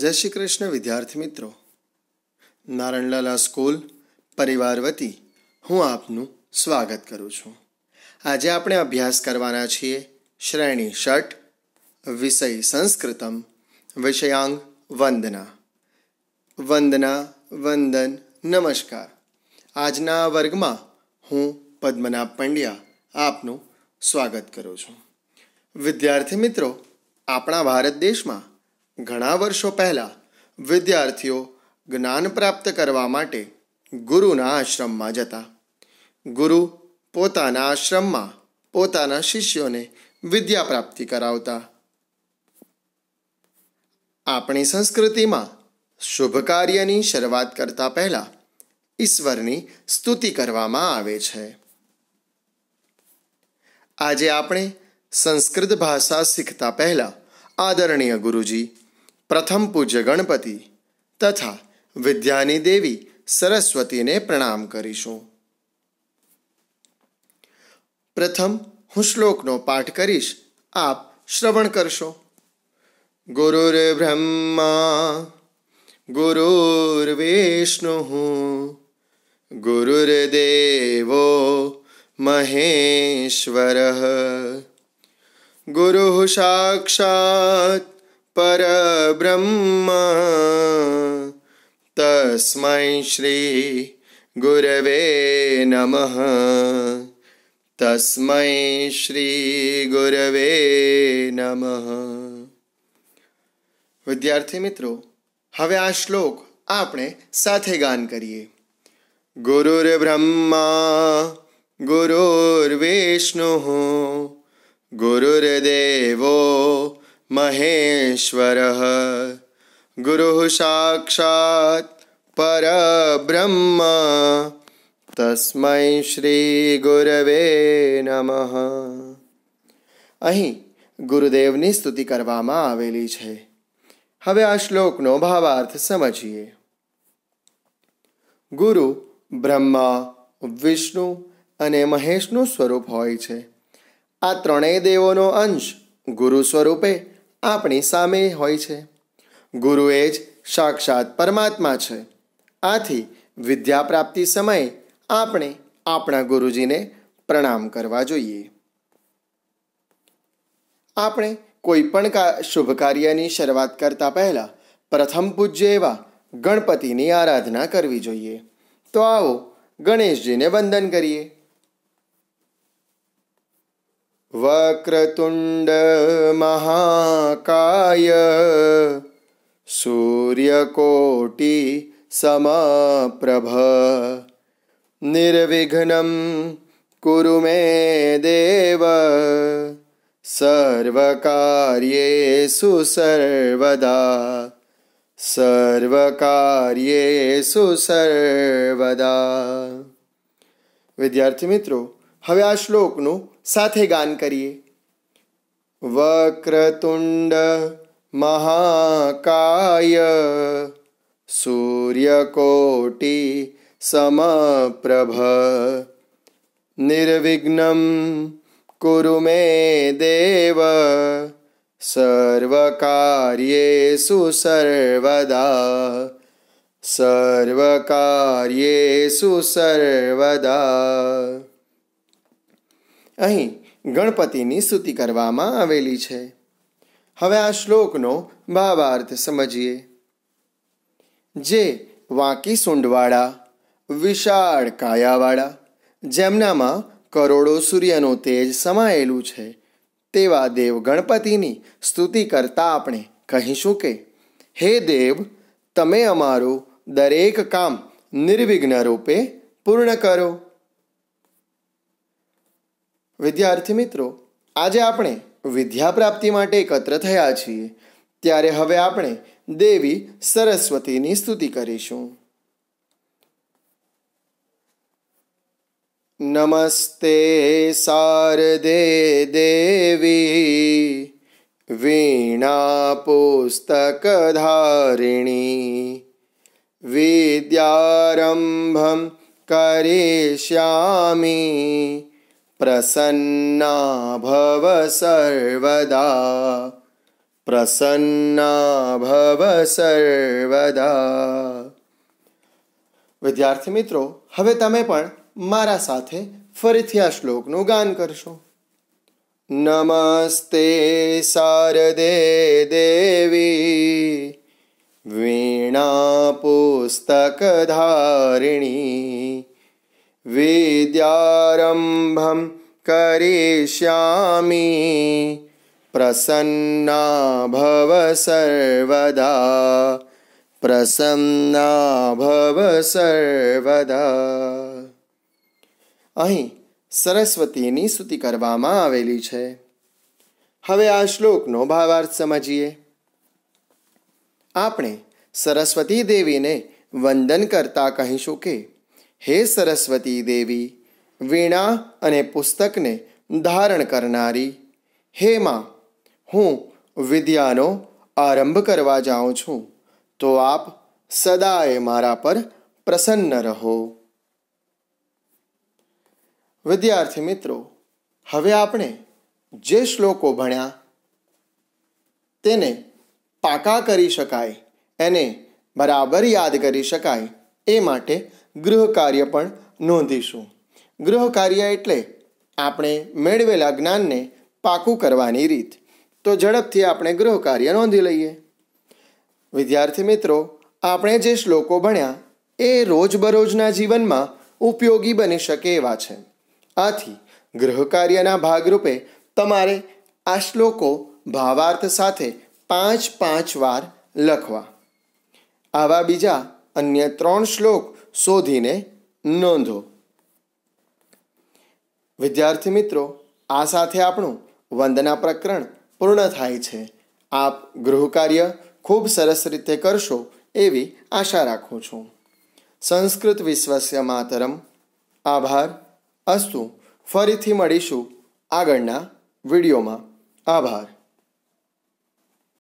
જય શ્રી કૃષ્ણ વિદ્યાર્થી મિત્રો નારણલાલા સ્કૂલ પરિવાર વતી હું આપનું સ્વાગત કરું છું આજે આપણે અભ્યાસ કરવાના છીએ શ્રેણી ષટ વિષય સંસ્કૃતમ વિષયાંગ વંદના વંદના વંદન નમસ્કાર આજના વર્ગમાં હું પદ્મનાભ પંડ્યા આપનું સ્વાગત કરું છું વિદ્યાર્થી મિત્રો આપણા ભારત દેશમાં ઘણા વર્ષો પહેલાં વિદ્યાર્થીઓ જ્ઞાન પ્રાપ્ત કરવા માટે ગુરુના આશ્રમમાં જતા ગુરુ પોતાના આશ્રમમાં પોતાના શિષ્યોને વિદ્યા પ્રાપ્તિ કરાવતા આપણી સંસ્કૃતિમાં શુભ કાર્યની શરૂઆત કરતા પહેલાં ઈશ્વરની સ્તુતિ કરવામાં આવે છે આજે આપણે સંસ્કૃત ભાષા શીખતા પહેલાં આદરણીય ગુરુજી પ્રથમ પૂજ્ય ગણપતિ તથા વિદ્યાની દેવી સરસ્વતીને પ્રણામ કરીશું પ્રથમ હું શ્લોકનો પાઠ કરીશ આપ શ્રવણ કરશો ગુરુર બ્રહ્મા ગુરુર્વિષ્ણુ દેવો મહેશ્વર ગુરુ સાક્ષાત परब्रह्म શ્રી ગુરવે गुरवे તસ્મૈ શ્રી श्रीगुरवे નમઃ વિદ્યાર્થી મિત્રો હવે આ શ્લોક આપણે સાથે ગાન કરીએ ગુરુર બ્રહ્મા ગુરુર વિષ્ણુ ગુરુર દેવો महेश्वरः गुरुः साक्षात् परब्रह्म તસ્મય શ્રી ગુરવે નમઃ અહીં ગુરુદેવની સ્તુતિ કરવામાં આવેલી છે હવે આ શ્લોકનો ભાવાર્થ સમજીએ ગુરુ બ્રહ્મા વિષ્ણુ અને મહેશનું સ્વરૂપ હોય છે આ ત્રણેય દેવોનો અંશ ગુરુ સ્વરૂપે આપણી સામે હોય છે ગુરુ એ જ સાક્ષાત પરમાત્મા છે આથી વિદ્યા પ્રાપ્તિ સમયે આપણે આપણા ગુરુજીને પ્રણામ કરવા જોઈએ આપણે કોઈ પણ શુભ કાર્યની શરૂઆત કરતાં પહેલાં પ્રથમ પૂજ્ય એવા ગણપતિની આરાધના કરવી જોઈએ તો આવો ગણેશજીને વંદન કરીએ વક્રતુંડ મહાકાય સૂર્યકોટિ સમપ્રભ નિર્વિઘ્નમ કુરુ મે દેવ સર્વકાર્યેષુ સર્વદા સર્વકાર્યેષુ સર્વદા વિદ્યાર્થી મિત્રો હવે આ શ્લોકનું સાથે ગાન કરીએ વક્રતુંડ મહાકાય સૂર્યકોટિ સમપ્રભ નિર્વિઘ્નમ કુરુ મે દેવ સર્વકાર્યેષુ સર્વદા સર્વકાર્યેષુ સર્વદા અહીં ગણપતિની સ્તુતિ કરવામાં આવેલી છે હવે આ શ્લોકનો ભાવાર્થ સમજીએ જે વાંકી સૂંઢવાળા વિશાળ કાયાવાળા જેમનામાં કરોડો સૂર્યનું તેજ સમાયેલું છે તેવા દેવ ગણપતિની સ્તુતિ કરતા આપણે કહીશું કે હે દેવ તમે અમારું દરેક કામ નિર્વિઘ્ન રૂપે પૂર્ણ કરો વિદ્યાર્થી મિત્રો આજે આપણે વિદ્યા પ્રાપ્તિ માટે એકત્ર થયા છીએ ત્યારે હવે આપણે દેવી સરસ્વતીની સ્તુતિ કરીશું નમસ્તે શારદે દેવી वीणा पुस्तकधारिणी विद्यारम्भं करिष्यामि પ્રસન્ના ભવ સર્વદા પ્રસન્ના ભવ સર્વદા વિદ્યાર્થી મિત્રો હવે તમે પણ મારા સાથે ફરીથી આ શ્લોકનું ગાન કરશો નમસ્તે શારદે દેવી વીણા પુસ્તક ધારિણી वेद्यारम्भं करिष्यामि प्रसन्ना भव सर्वदा પ્રસન્ના ભવ સર્વદા અહીં સરસ્વતીની સ્તુતિ કરવામાં આવેલી છે હવે આ શ્લોકનો ભાવાર્થ સમજીએ આપણે સરસ્વતી દેવીને વંદન કરતા કહીશું કે હે સરસ્વતી દેવી વીણા અને પુસ્તકને ધારણ કરનારી હે માં હું વિદ્યાનો આરંભ કરવા જાઉં છું તો આપ સદાય મારા પર પ્રસન્ન રહો વિદ્યાર્થી મિત્રો હવે આપણે જે શ્લોકો ભણ્યા તેને પાકા કરી શકાય એને બરાબર યાદ કરી શકાય એ માટે ગૃહકાર્ય પણ નોંધીશું ગૃહકાર્ય એટલે આપણે મેળવેલા જ્ઞાનને પાકું કરવાની રીત તો ઝડપથી આપણે ગૃહકાર્ય નોંધી લઈએ વિદ્યાર્થી મિત્રો આપણે જે શ્લોકો ભણ્યા એ રોજબરોજના જીવનમાં ઉપયોગી બની શકે એવા છે આથી ગૃહકાર્યના ભાગરૂપે તમારે આ શ્લોકો ભાવાર્થ સાથે પાંચ પાંચ વાર લખવા આવા બીજા અન્ય ત્રણ શ્લોક શોધીને નોંધો વિદ્યાર્થી મિત્રો આ સાથે આપણું વંદના પ્રકરણ પૂર્ણ થાય છે આપ ગૃહકાર્ય ખૂબ સરસ રીતે કરશો એવી આશા રાખું છું સંસ્કૃત વિશ્વસ્ય માતરમ આભાર અસ્તુ ફરીથી મળીશું આગળના વિડીયોમાં આભાર